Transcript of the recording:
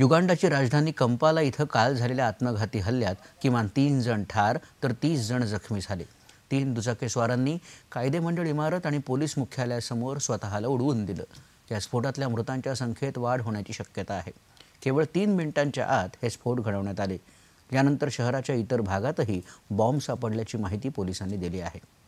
युगांडाची राजधानी कंपाला इथं काल झालेल्या आत्मघाती हल्ल्यात किमान तीन जण ठार तर तीस जण जखमी झाले तीन दुचाकीस्वारांनी कायदेमंडळ इमारत आणि पोलीस मुख्यालयासमोर स्वतःला उडवून दिलं या स्फोटातल्या मृतांच्या संख्येत वाढ होण्याची शक्यता आहे केवळ तीन मिनिटांच्या आत हे स्फोट घडवण्यात आले यानंतर शहराच्या इतर भागातही बॉम्ब सापडल्याची माहिती पोलिसांनी दिली आहे